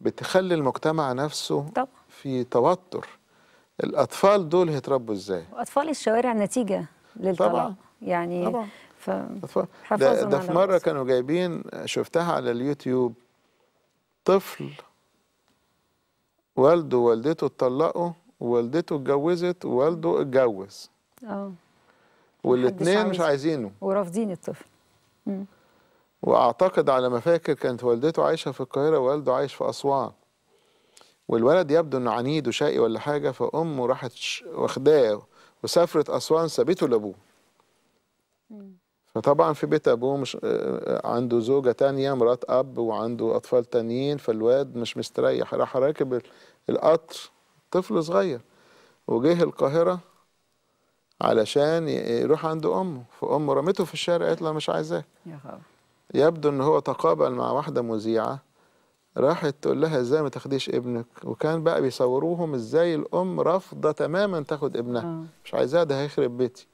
بتخلي المجتمع نفسه طبعا. في توتر الاطفال دول هيتربوا ازاي اطفال الشوارع نتيجه للطلاق طبعا. يعني طبعا. ف... ده, ده في مره كانوا جايبين شفتها على اليوتيوب طفل والده ووالدته اتطلقوا والدته اتجوزت ووالده اتجوز اه والاثنين مش عايزينه ورافضين الطفل واعتقد على ما فاكر كانت والدته عايشه في القاهره ووالده عايش في اسوان والولد يبدو انه عنيد وشقي ولا حاجه فامه راحت واخداه وسافرت اسوان سابته لابوه فطبعا في بيت ابوه مش آه، آه، عنده زوجه تانية مرات اب وعنده اطفال تانيين فالواد مش مستريح راح راكب القطر طفل صغير وجه القاهره علشان يروح عند امه فامه رمته في الشارع قالت له مش عايزاك يبدو ان هو تقابل مع واحده مذيعه راحت تقول لها ازاي ما تاخديش ابنك وكان بقى بيصوروهم ازاي الام رافضه تماما تاخد ابنها آه. مش عايزاه ده هيخرب بيتي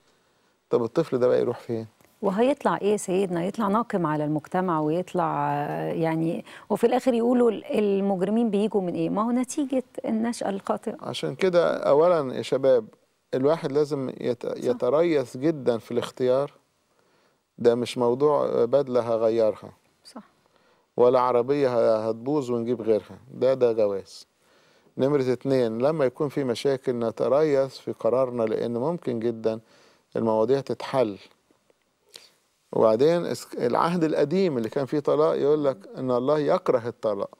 طب الطفل ده بقى يروح فين وهيطلع ايه سيدنا يطلع ناقم على المجتمع ويطلع يعني وفي الاخر يقولوا المجرمين بيجوا من ايه ما هو نتيجه النشأة الخاطئه عشان كده اولا يا شباب الواحد لازم يتريث جدا في الاختيار ده مش موضوع بدله هغيرها صح ولا عربيه هتبوظ ونجيب غيرها ده ده جواز نمرة اتنين لما يكون في مشاكل نتريث في قرارنا لأن ممكن جدا المواضيع تتحل وبعدين العهد القديم اللي كان فيه طلاق يقول لك ان الله يكره الطلاق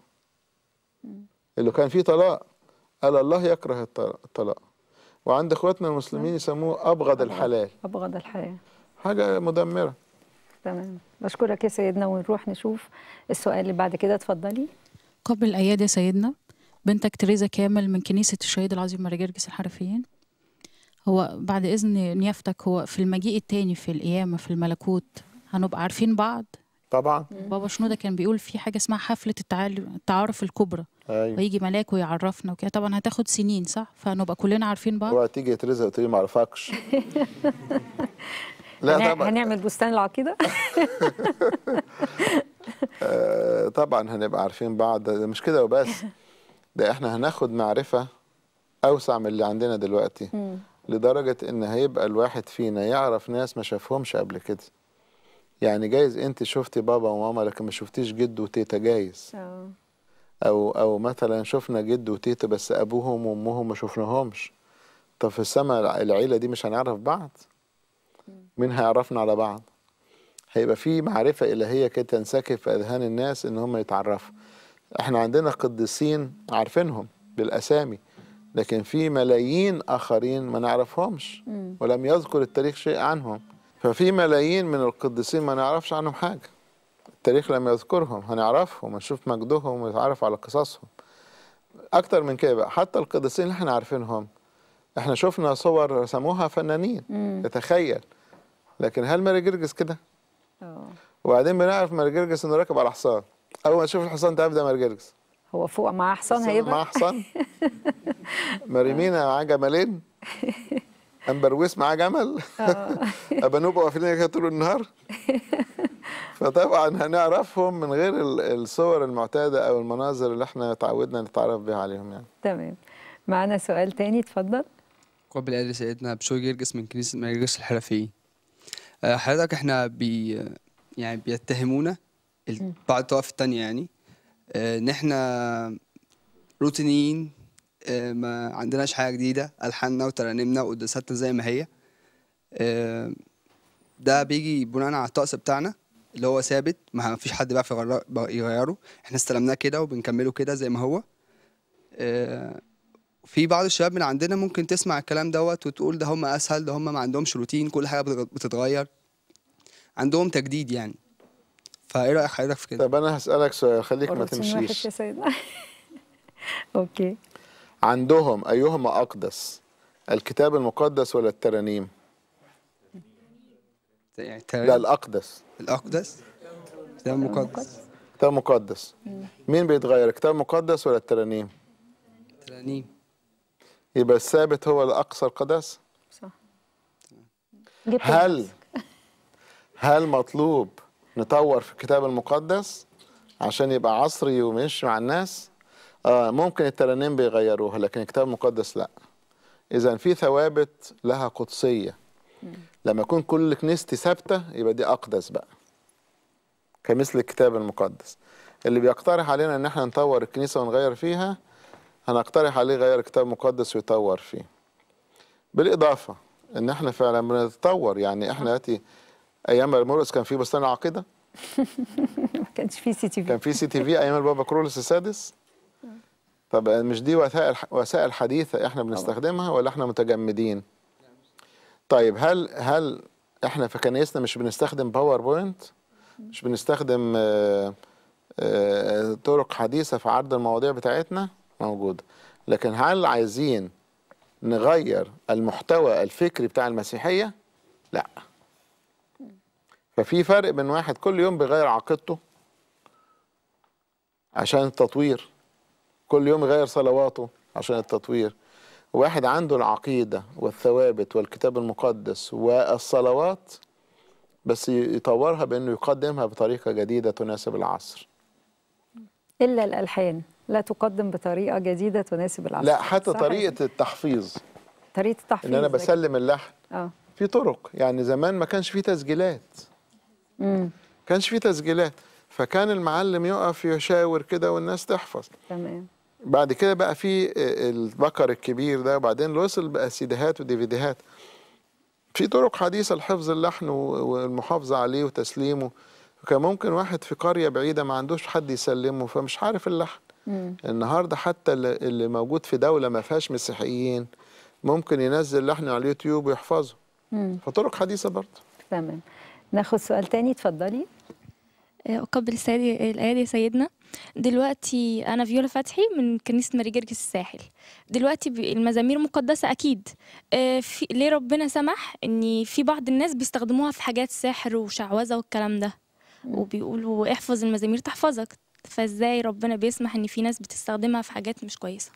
اللي كان فيه طلاق قال الله يكره الطلاق وعند اخواتنا المسلمين يسموه ابغض الحلال ابغض الحلال حاجه مدمره تمام بشكرك يا سيدنا ونروح نشوف السؤال اللي بعد كده اتفضلي قبل الاياد يا سيدنا بنتك تريزا كامل من كنيسه الشهيد العظيم ماري جرجس الحرفيين هو بعد إذن نيافتك هو في المجيء التاني في القيامة في الملكوت هنبقى عارفين بعض طبعا بابا شنودة كان بيقول في حاجة اسمها حفلة التعارف الكبرى أيوة. ويجي ملاك ويعرفنا وكده طبعا هتاخد سنين صح فهنبقى كلنا عارفين بعض وقت تيجي ترزق تقولي ما اعرفكش لا طبعا هنعمل بستان العقيده آه، طبعا هنبقى عارفين بعض مش كده وبس ده احنا هناخد معرفه اوسع من اللي عندنا دلوقتي لدرجة ان هيبقى الواحد فينا يعرف ناس ما شافهمش قبل كده يعني جايز انت شفتي بابا وماما لكن ما شفتيش جد وتيتا جايز او او مثلا شفنا جد وتيتا بس ابوهم وامهم ما شفناهمش طب في السما العيلة دي مش هنعرف بعض مين هيعرفنا على بعض هيبقى في معرفة إلهية كده تنسكب في أذهان الناس إن هم يتعرفوا احنا عندنا قديسين عارفينهم بالأسامي لكن في ملايين آخرين ما نعرفهمش ولم يذكر التاريخ شيء عنهم ففي ملايين من القديسين ما نعرفش عنهم حاجة التاريخ لم يذكرهم هنعرفهم ونشوف مجدهم ونتعرف على قصصهم أكتر من كده بقى حتى القديسين اللي احنا عارفينهم احنا شفنا صور رسموها فنانين تتخيل لكن هل ماري جرجس كده؟ وبعدين بنعرف ماري جرجس انه راكب على حصان اول ما تشوف الحصان تعرف ده ماري جرجس هو فوق مع حصان هيبقى مع حصان مريمينا مع جملين امبرويس معاه جمل آه. ابانوبه واقفين كده طول النهار فطبعا هنعرفهم من غير الصور المعتاده او المناظر اللي احنا اتعودنا نتعرف بيها عليهم يعني تمام معانا سؤال تاني اتفضل قبل قال سيدنا بشوي جرجس من كنيسة مجلس الحرفيين آه، حضرتك احنا بي يعني بيتهمونا بعد الطوائف التانية يعني ان آه، احنا روتينيين آه، ما عندناش حاجه جديده الحاننا وترانيمنا وقدساتنا زي ما هي آه، ده بيجي بناء على الطقس بتاعنا اللي هو ثابت ما فيش حد بيعرف يغيره احنا استلمناه كده وبنكمله كده زي ما هو في بعض الشباب من عندنا ممكن تسمع الكلام دوت وتقول ده هم اسهل ده هم ما عندهمش روتين كل حاجه بتتغير عندهم تجديد يعني فايه رايك حضرتك في كده؟ طب انا هسالك سؤال خليك ما تمشيش يا سيدنا اوكي عندهم ايهما اقدس الكتاب المقدس ولا الترانيم؟ يعني لا الاقدس الاقدس الكتاب المقدس. الكتاب المقدس. مين بيتغير الكتاب المقدس ولا الترانيم؟ الترانيم يبقى الثابت هو الاقصى القداسه صح هل هل مطلوب نطور في الكتاب المقدس عشان يبقى عصري ومش مع الناس آه ممكن الترانيم بيغيروها لكن الكتاب المقدس لا اذا في ثوابت لها قدسيه لما يكون كل كنيستي ثابته يبقى دي اقدس بقى كمثل الكتاب المقدس اللي بيقترح علينا ان احنا نطور الكنيسه ونغير فيها هنقترح عليه غير الكتاب المقدس ويطور فيه بالاضافه ان احنا فعلا بنتطور يعني احنا دلوقتي ايام مرقس كان في بستان العقيده ما كانش في سي تي في كان في سي تي في ايام البابا كرولس السادس طب مش دي وسائل وسائل حديثه احنا بنستخدمها ولا احنا متجمدين طيب هل هل احنا في كنايسنا مش بنستخدم باوربوينت مش بنستخدم آه، آه، طرق حديثه في عرض المواضيع بتاعتنا موجوده لكن هل عايزين نغير المحتوى الفكري بتاع المسيحيه لا ففي فرق بين واحد كل يوم بيغير عقيدته عشان التطوير كل يوم يغير صلواته عشان التطوير واحد عنده العقيدة والثوابت والكتاب المقدس والصلوات بس يطورها بأنه يقدمها بطريقة جديدة تناسب العصر إلا الألحان لا تقدم بطريقة جديدة تناسب العصر لا حتى طريقة التحفيظ طريقة التحفيظ إن أنا بسلم اللحن آه. في طرق يعني زمان ما كانش في تسجيلات ما كانش في تسجيلات فكان المعلم يقف يشاور كده والناس تحفظ تمام بعد كده بقى في البكر الكبير ده وبعدين وصل بقى سيديهات وديفيديهات في طرق حديثه لحفظ اللحن والمحافظه عليه وتسليمه كان ممكن واحد في قريه بعيده ما عندوش حد يسلمه فمش عارف اللحن مم. النهارده حتى اللي موجود في دوله ما فيهاش مسيحيين ممكن ينزل لحن على اليوتيوب ويحفظه مم. فطرق حديثه برضه تمام ناخد سؤال تاني اتفضلي آه، أقبل سيدي الآية يا سيدنا دلوقتي أنا فيولا فتحي من كنيسة ماري جرجس الساحل دلوقتي المزامير مقدسة أكيد آه، في ليه ربنا سمح إن في بعض الناس بيستخدموها في حاجات سحر وشعوذة والكلام ده وبيقولوا احفظ المزامير تحفظك فازاي ربنا بيسمح إن في ناس بتستخدمها في حاجات مش كويسة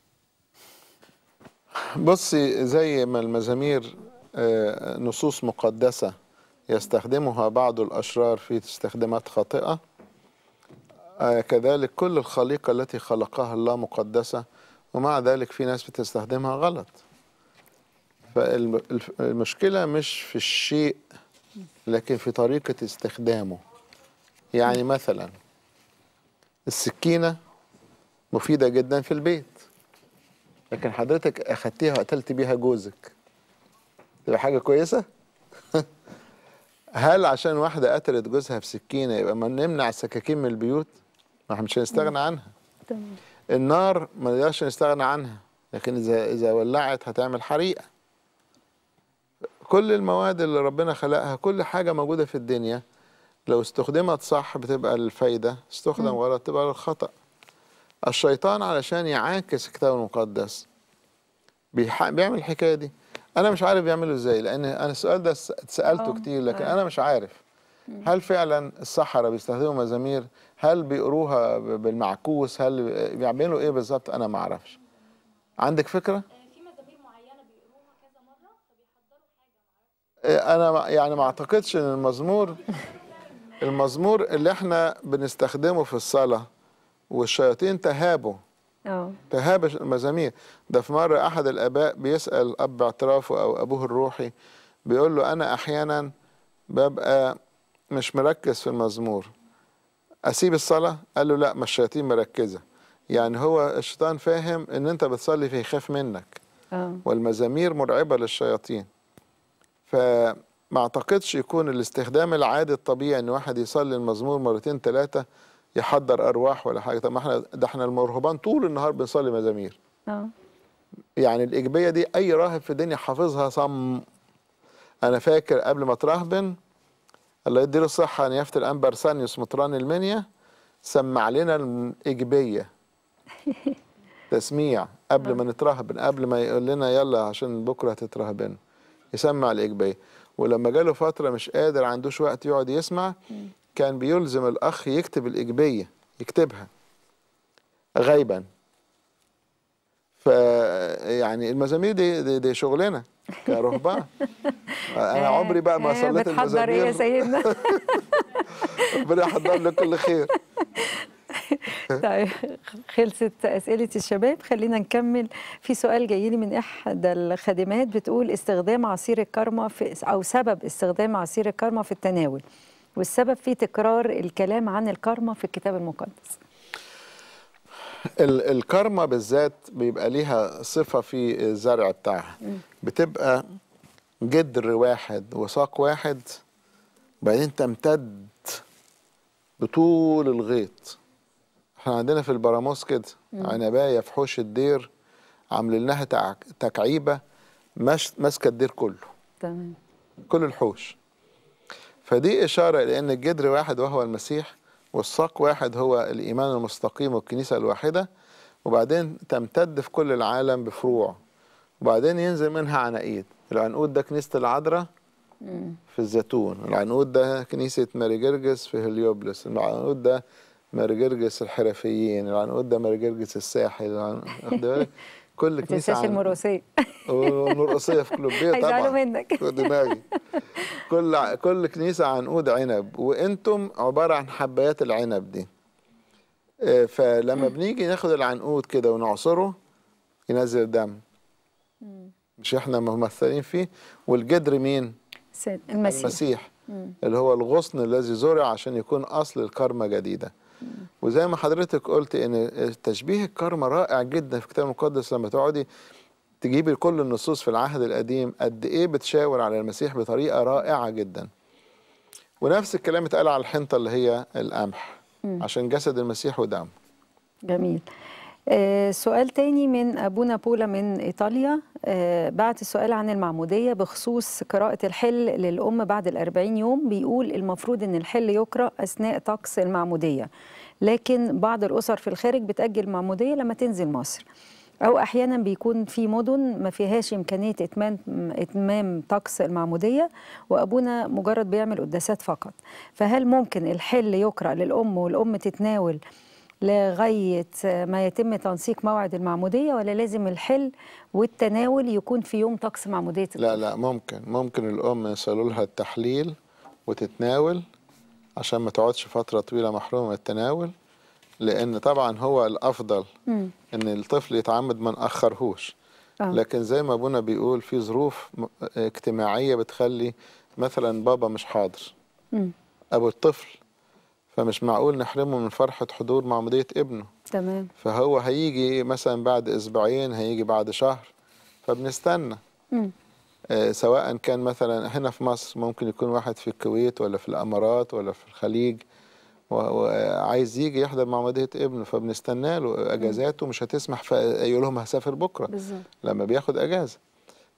بصي زي ما المزامير آه، نصوص مقدسة يستخدمها بعض الأشرار في استخدامات خاطئة آه، كذلك كل الخليقة التي خلقها الله مقدسة ومع ذلك في ناس بتستخدمها غلط فالمشكلة مش في الشيء لكن في طريقة استخدامه يعني مثلا السكينة مفيدة جدا في البيت لكن حضرتك أخدتيها وقتلت بيها جوزك تبقى حاجة كويسة؟ هل عشان واحده قتلت جوزها بسكينه يبقى ما نمنع السكاكين من البيوت؟ ما احنا مش هنستغنى عنها. تمام. النار ما نقدرش نستغنى عنها لكن اذا اذا ولعت هتعمل حريقه. كل المواد اللي ربنا خلقها كل حاجه موجوده في الدنيا لو استخدمت صح بتبقى الفايده، استخدم غلط تبقى للخطأ. الشيطان علشان يعاكس الكتاب المقدس بيعمل الحكايه دي. انا مش عارف بيعملوا ازاي لان انا السؤال ده اتسالته أه. كتير لكن أيوة. انا مش عارف هل فعلا الصحراء بيستخدموا مزامير هل بيقروها بالمعكوس هل بيعملوا ايه بالظبط انا ما اعرفش عندك فكره آه، في مزامير معينه بيقروها كذا مره آه، انا يعني ما اعتقدش ان المزمور المزمور اللي احنا بنستخدمه في الصلاه والشياطين تهابه اه تهابش المزامير ده في مره احد الاباء بيسال اب اعترافه او ابوه الروحي بيقول له انا احيانا ببقى مش مركز في المزمور اسيب الصلاه قال له لا ما الشياطين مركزه يعني هو الشيطان فاهم ان انت بتصلي فيخاف منك آه. والمزامير مرعبه للشياطين فما اعتقدش يكون الاستخدام العادي الطبيعي ان واحد يصلي المزمور مرتين ثلاثه يحضر ارواح ولا حاجه طب ما احنا ده احنا المرهبان طول النهار بنصلي مزامير اه يعني الاجبيه دي اي راهب في الدنيا حافظها صم انا فاكر قبل ما اترهبن الله يديله الصحه نيافه الانبر سانيوس مطران المنيا سمع لنا الاجبيه تسميع قبل ما آه. نترهبن قبل ما يقول لنا يلا عشان بكره تترهبن يسمع الاجبيه ولما جاله فتره مش قادر عندوش وقت يقعد يسمع كان بيلزم الأخ يكتب الإجبية يكتبها غيبا فيعني المزامير دي, دي, دي شغلنا كرهبان انا عمري بقى ما آه، صليت المزامير بتحضر ايه يا سيدنا ربنا يحضر لك كل خير طيب خلصت أسئلة الشباب خلينا نكمل في سؤال جاي لي من إحدى الخادمات بتقول استخدام عصير الكرمة في أو سبب استخدام عصير الكرمة في التناول والسبب في تكرار الكلام عن الكارما في الكتاب المقدس الكارما بالذات بيبقى ليها صفة في الزرع بتاعها بتبقى جدر واحد وساق واحد وبعدين تمتد بطول الغيط احنا عندنا في البراموس كده عنباية في حوش الدير عامل لها تكعيبة ماسكة الدير كله تمام كل الحوش فدي إشارة إلى أن الجدر واحد وهو المسيح والساق واحد هو الإيمان المستقيم والكنيسة الواحدة وبعدين تمتد في كل العالم بفروع وبعدين ينزل منها عناقيد العنقود ده كنيسة العذراء في الزيتون العنقود ده كنيسة ماري جرجس في هليوبلس العنقود ده ماري جرجس الحرفيين العنقود ده ماري جرجس الساحل واخد بالك كل كنيسه ما المرقصيه والمرقصيه في كلوبيه طبعا هيزعلوا منك دماغي كل كل كنيسه عنقود عنب وانتم عباره عن حبايات العنب دي آه، فلما بنيجي ناخد العنقود كده ونعصره ينزل دم مش احنا ممثلين فيه والجدر مين المسيح, المسيح. اللي هو الغصن الذي زرع عشان يكون اصل الكرمه جديده وزي ما حضرتك قلت ان تشبيه الكرمه رائع جدا في الكتاب المقدس لما تقعدي تجيبي كل النصوص في العهد القديم قد ايه بتشاور على المسيح بطريقه رائعه جدا ونفس الكلام اتقال على الحنطه اللي هي القمح عشان جسد المسيح ودمه جميل آه، سؤال تاني من أبونا بولا من إيطاليا آه، بعت السؤال عن المعمودية بخصوص قراءة الحل للأم بعد الأربعين يوم بيقول المفروض أن الحل يقرأ أثناء طقس المعمودية لكن بعض الأسر في الخارج بتأجل المعمودية لما تنزل مصر أو أحيانا بيكون في مدن ما فيهاش إمكانية إتمام إتمام طقس المعمودية وأبونا مجرد بيعمل قداسات فقط فهل ممكن الحل يقرأ للأم والأم تتناول لغاية ما يتم تنسيق موعد المعمودية ولا لازم الحل والتناول يكون في يوم طقس معمودية لا لا ممكن ممكن الأم يسألوا لها التحليل وتتناول عشان ما تقعدش فترة طويلة محرومة من التناول لأن طبعا هو الأفضل م. إن الطفل يتعمد ما نأخرهوش آه. لكن زي ما أبونا بيقول في ظروف اجتماعية بتخلي مثلا بابا مش حاضر م. أبو الطفل فمش معقول نحرمه من فرحة حضور معمودية ابنه تمام فهو هيجي مثلا بعد أسبوعين هيجي بعد شهر فبنستنى مم. آه سواء كان مثلا هنا في مصر ممكن يكون واحد في الكويت ولا في الامارات ولا في الخليج وعايز يجي يحضر معمودية ابنه فبنستنى له اجازاته مش هتسمح فيقول لهم هسافر بكره بالزبط. لما بياخد اجازه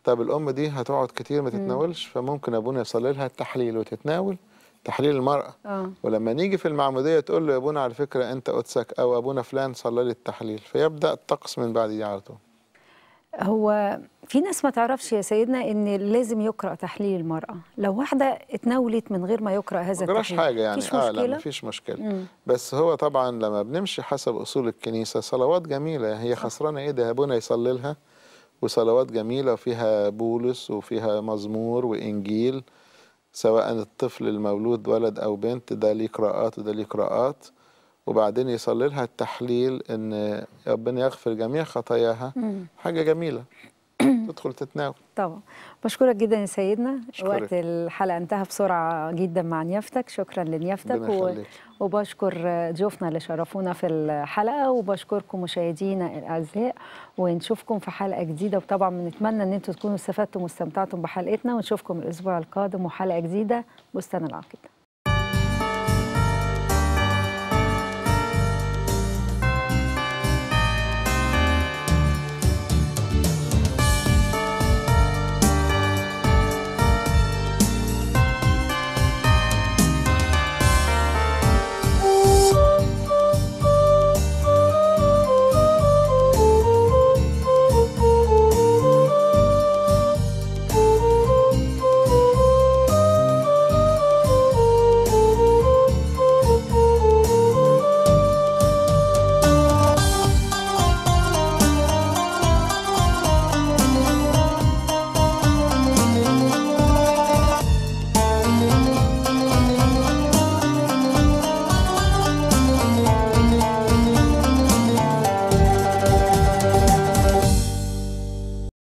طب الام دي هتقعد كتير ما تتناولش فممكن ابونا يصلي لها التحليل وتتناول تحليل المرأة آه. ولما نيجي في المعمودية تقول له يا ابونا على فكرة أنت قدسك أو أبونا فلان صلى لي التحليل فيبدأ الطقس من بعد دي على طول هو في ناس ما تعرفش يا سيدنا ان لازم يقرا تحليل المراه لو واحده اتناولت من غير ما يقرا هذا التحليل حاجه يعني مفيش مشكلة؟ اه لا مفيش مشكله مم. بس هو طبعا لما بنمشي حسب اصول الكنيسه صلوات جميله هي خسرانه ايه ده ابونا يصلي لها وصلوات جميله فيها بولس وفيها مزمور وانجيل سواء الطفل المولود ولد أو بنت ده ليه قراءات وده ليه قراءات وبعدين يصلي لها التحليل ان ربنا يغفر جميع خطاياها حاجه جميله تدخل تتناول طبعا بشكرك جدا يا سيدنا شكرك. وقت الحلقه انتهى بسرعه جدا مع نيافتك شكرا لنيافتك و... وبشكر ضيوفنا اللي شرفونا في الحلقه وبشكركم مشاهدينا الاعزاء ونشوفكم في حلقه جديده وطبعا بنتمنى ان انتم تكونوا استفدتم واستمتعتم بحلقتنا ونشوفكم الاسبوع القادم وحلقه جديده بستان العقيده